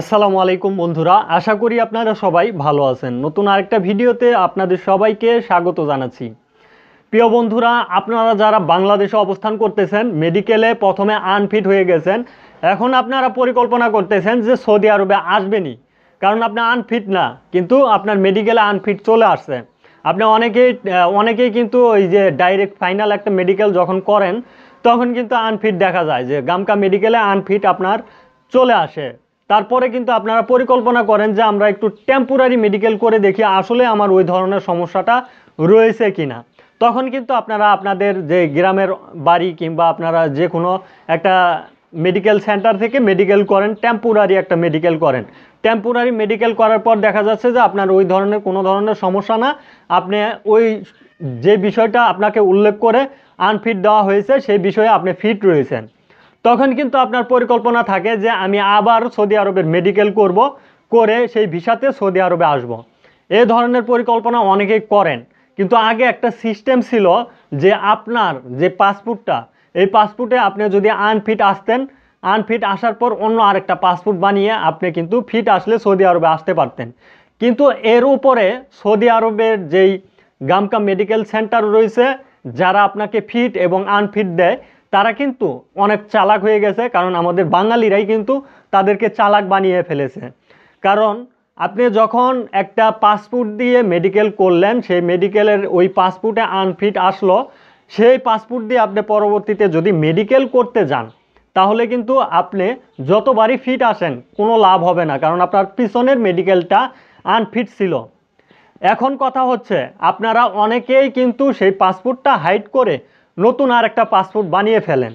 আসসালামু আলাইকুম বন্ধুরা আশা করি আপনারা সবাই ভালো আছেন নতুন আরেকটা ভিডিওতে আপনাদের সবাইকে স্বাগত জানাচ্ছি প্রিয় বন্ধুরা আপনারা যারা বাংলাদেশে অবস্থান করতেছেন মেডিকেলে প্রথমে আনফিট হয়ে গেছেন এখন আপনারা পরিকল্পনা করতেছেন যে সৌদি আরবে আসবেনি কারণ আপনি আনফিট না কিন্তু আপনার মেডিকেলে আনফিট চলে আসছে আপনি অনেকেই অনেকেই কিন্তু ওই যে ডাইরেক্ট ফাইনাল একটা মেডিকেল যখন করেন তখন কিন্তু আনফিট দেখা যায় যে গামকা মেডিকেলে আনফিট আপনার চলে আসে তারপরে কিন্তু আপনারা পরিকল্পনা করেন যে আমরা একটু টেম্পোরারি মেডিকেল করে দেখি আসলে আমার ওই ধরনের সমস্যাটা রয়েছে কি না তখন কিন্তু আপনারা আপনাদের যে গ্রামের বাড়ি কিংবা আপনারা যে কোনো একটা মেডিকেল সেন্টার থেকে মেডিকেল করেন টেম্পোরারি একটা মেডিকেল করেন টেম্পোরারি মেডিকেল করার পর দেখা যাচ্ছে যে আপনার ওই ধরনের কোনো ধরনের সমস্যা না আপনি ওই যে বিষয়টা আপনাকে উল্লেখ করে আনফিট দেওয়া হয়েছে সেই বিষয়ে আপনি ফিট রয়েছেন তখন কিন্তু আপনার পরিকল্পনা থাকে যে আমি আবার সৌদি আরবের মেডিকেল করব করে সেই ভিসাতে সৌদি আরবে আসব। এ ধরনের পরিকল্পনা অনেকেই করেন কিন্তু আগে একটা সিস্টেম ছিল যে আপনার যে পাসপোর্টটা এই পাসপোর্টে আপনি যদি আনফিট আসতেন আনফিট আসার পর অন্য আরেকটা পাসপোর্ট বানিয়ে আপনি কিন্তু ফিট আসলে সৌদি আরবে আসতে পারতেন কিন্তু এর উপরে সৌদি আরবের যেই গামকা মেডিকেল সেন্টার রয়েছে যারা আপনাকে ফিট এবং আনফিট দেয় তারা কিন্তু অনেক চালাক হয়ে গেছে কারণ আমাদের বাঙালিরাই কিন্তু তাদেরকে চালাক বানিয়ে ফেলেছে কারণ আপনি যখন একটা পাসপোর্ট দিয়ে মেডিকেল করলেন সেই মেডিকেলের ওই পাসপোর্টে আনফিট আসলো সেই পাসপোর্ট দিয়ে আপনি পরবর্তীতে যদি মেডিকেল করতে যান তাহলে কিন্তু আপনি যতবারই ফিট আসেন কোনো লাভ হবে না কারণ আপনার পিছনের মেডিকেলটা আনফিট ছিল এখন কথা হচ্ছে আপনারা অনেকেই কিন্তু সেই পাসপোর্টটা হাইড করে নতুন আর একটা পাসপোর্ট বানিয়ে ফেলেন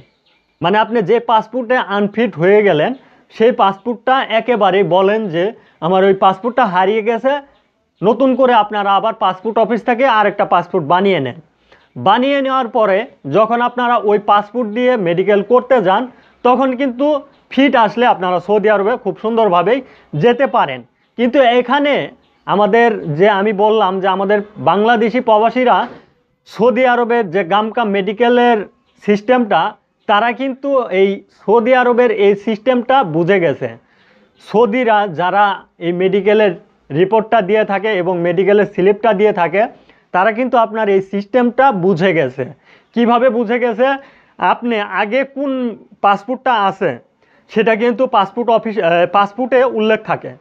মানে আপনি যে পাসপোর্টে আনফিট হয়ে গেলেন সেই পাসপোর্টটা একেবারেই বলেন যে আমার ওই পাসপোর্টটা হারিয়ে গেছে নতুন করে আপনারা আবার পাসপোর্ট অফিস থেকে আর একটা পাসপোর্ট বানিয়ে নেন বানিয়ে নেওয়ার পরে যখন আপনারা ওই পাসপোর্ট দিয়ে মেডিকেল করতে যান তখন কিন্তু ফিট আসলে আপনারা সৌদি আরবে খুব সুন্দরভাবেই যেতে পারেন কিন্তু এখানে আমাদের যে আমি বললাম যে আমাদের বাংলাদেশি প্রবাসীরা সৌদি আরবের যে গামকা মেডিকেলের সিস্টেমটা তারা কিন্তু এই সৌদি আরবের এই সিস্টেমটা বুঝে গেছে সৌদিরা যারা এই মেডিকেলের রিপোর্টটা দিয়ে থাকে এবং মেডিকেলের স্লিপটা দিয়ে থাকে তারা কিন্তু আপনার এই সিস্টেমটা বুঝে গেছে কিভাবে বুঝে গেছে আপনি আগে কোন পাসপোর্টটা আছে সেটা কিন্তু পাসপোর্ট অফিস পাসপোর্টে উল্লেখ থাকে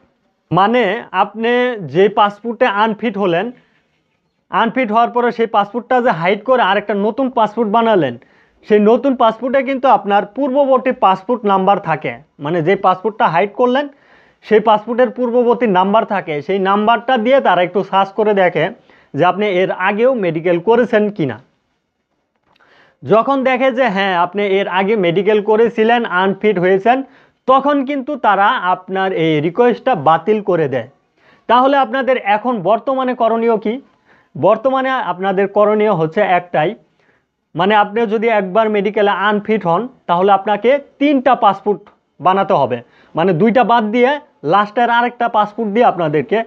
মানে আপনি যে পাসপোর্টে আনফিট হলেন আনফিট হওয়ার পরে সেই পাসপোর্টটা যে হাইড করে আরেকটা নতুন পাসপোর্ট বানালেন সেই নতুন পাসপোর্টে কিন্তু আপনার পূর্ববর্তী পাসপোর্ট নাম্বার থাকে মানে যে পাসপোর্টটা হাইড করলেন সেই পাসপোর্টের পূর্ববর্তী নাম্বার থাকে সেই নাম্বারটা দিয়ে তারা একটু সার্চ করে দেখে যে আপনি এর আগেও মেডিকেল করেছেন কিনা যখন দেখে যে হ্যাঁ আপনি এর আগে মেডিকেল করেছিলেন আনফিট হয়েছেন তখন কিন্তু তারা আপনার এই রিকোয়েস্টটা বাতিল করে দেয় তাহলে আপনাদের এখন বর্তমানে করণীয় কি বর্তমানে আপনাদের করণীয় হচ্ছে একটাই মানে আপনি যদি একবার মেডিকেলে আনফিট হন তাহলে আপনাকে তিনটা পাসপোর্ট বানাতে হবে মানে দুইটা বাদ দিয়ে লাস্টের আরেকটা পাসপোর্ট দিয়ে আপনাদেরকে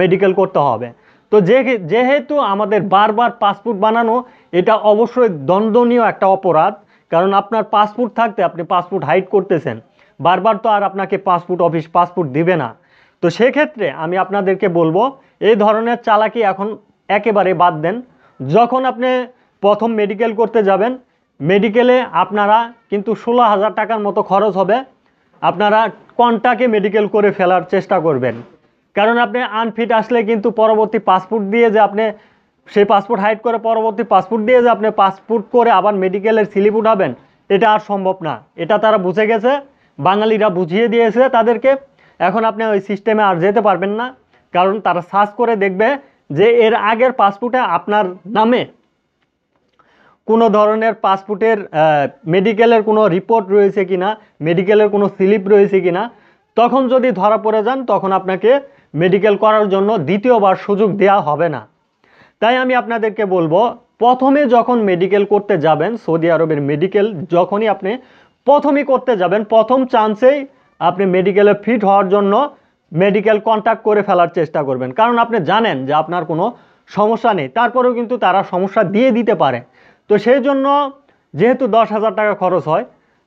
মেডিকেল করতে হবে তো যে যেহেতু আমাদের বারবার পাসপোর্ট বানানো এটা অবশ্যই দ্বন্দ্বনীয় একটা অপরাধ কারণ আপনার পাসপোর্ট থাকতে আপনি পাসপোর্ট হাইড করতেছেন বারবার তো আর আপনাকে পাসপোর্ট অফিস পাসপোর্ট দিবে না তো সেক্ষেত্রে আমি আপনাদেরকে বলবো এই ধরনের চালাকি এখন একেবারে বাদ দেন যখন আপনি প্রথম মেডিকেল করতে যাবেন মেডিকেলে আপনারা কিন্তু ষোলো হাজার টাকার মতো খরচ হবে আপনারা কনটাকে মেডিকেল করে ফেলার চেষ্টা করবেন কারণ আপনি আনফিট আসলে কিন্তু পরবর্তী পাসপোর্ট দিয়ে যে আপনি সেই পাসপোর্ট হাইড করে পরবর্তী পাসপোর্ট দিয়ে যে আপনি পাসপোর্ট করে আবার মেডিকেলের স্লিপ উঠাবেন এটা আর সম্ভব না এটা তারা বুঝে গেছে বাঙালিরা বুঝিয়ে দিয়েছে তাদেরকে এখন আপনি ওই সিস্টেমে আর যেতে পারবেন না কারণ তারা সার্চ করে দেখবে যে এর আগের পাসপোর্টে আপনার নামে কোনো ধরনের পাসপোর্টের মেডিকেলের কোনো রিপোর্ট রয়েছে কি না মেডিকেলের কোনো স্লিপ রয়েছে কি না তখন যদি ধরা পড়ে যান তখন আপনাকে মেডিকেল করার জন্য দ্বিতীয়বার সুযোগ দেয়া হবে না তাই আমি আপনাদেরকে বলবো প্রথমে যখন মেডিকেল করতে যাবেন সৌদি আরবের মেডিকেল যখনই আপনি প্রথমই করতে যাবেন প্রথম চান্সেই আপনি মেডিকেলে ফিট হওয়ার জন্য মেডিকেল কন্ট্যাক্ট করে ফেলার চেষ্টা করবেন কারণ আপনি জানেন যে আপনার কোনো সমস্যা নেই তারপরেও কিন্তু তারা সমস্যা দিয়ে দিতে পারে তো সেই জন্য যেহেতু দশ হাজার টাকা খরচ হয়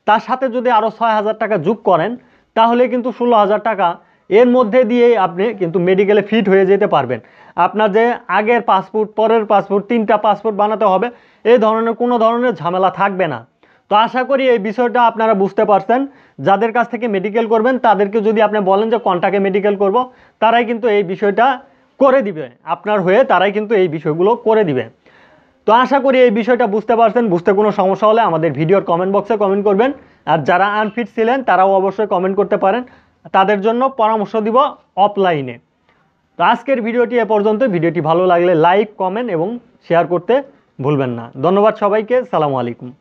তার সাথে যদি আরও ছয় হাজার টাকা যোগ করেন তাহলে কিন্তু ষোলো হাজার টাকা এর মধ্যে দিয়েই আপনি কিন্তু মেডিকেলে ফিট হয়ে যেতে পারবেন আপনার যে আগের পাসপোর্ট পরের পাসপোর্ট তিনটা পাসপোর্ট বানাতে হবে এই ধরনের কোনো ধরনের ঝামেলা থাকবে না তো আশা করি এই বিষয়টা আপনারা বুঝতে পারছেন যাদের কাছ থেকে মেডিকেল করবেন তাদেরকে যদি আপনি বলেন যে কন্টাকে মেডিকেল করব তারাই কিন্তু এই বিষয়টা করে দিবে আপনার হয়ে তারাই কিন্তু এই বিষয়গুলো করে দিবে তো আশা করি এই বিষয়টা বুঝতে পারছেন বুঝতে কোনো সমস্যা হলে আমাদের ভিডিওর কমেন্ট বক্সে কমেন্ট করবেন আর যারা আনফিট ছিলেন তারাও অবশ্যই কমেন্ট করতে পারেন তাদের জন্য পরামর্শ দিব অফলাইনে তো আজকের ভিডিওটি এ পর্যন্ত ভিডিওটি ভালো লাগলে লাইক কমেন্ট এবং শেয়ার করতে ভুলবেন না ধন্যবাদ সবাইকে সালামু আলাইকুম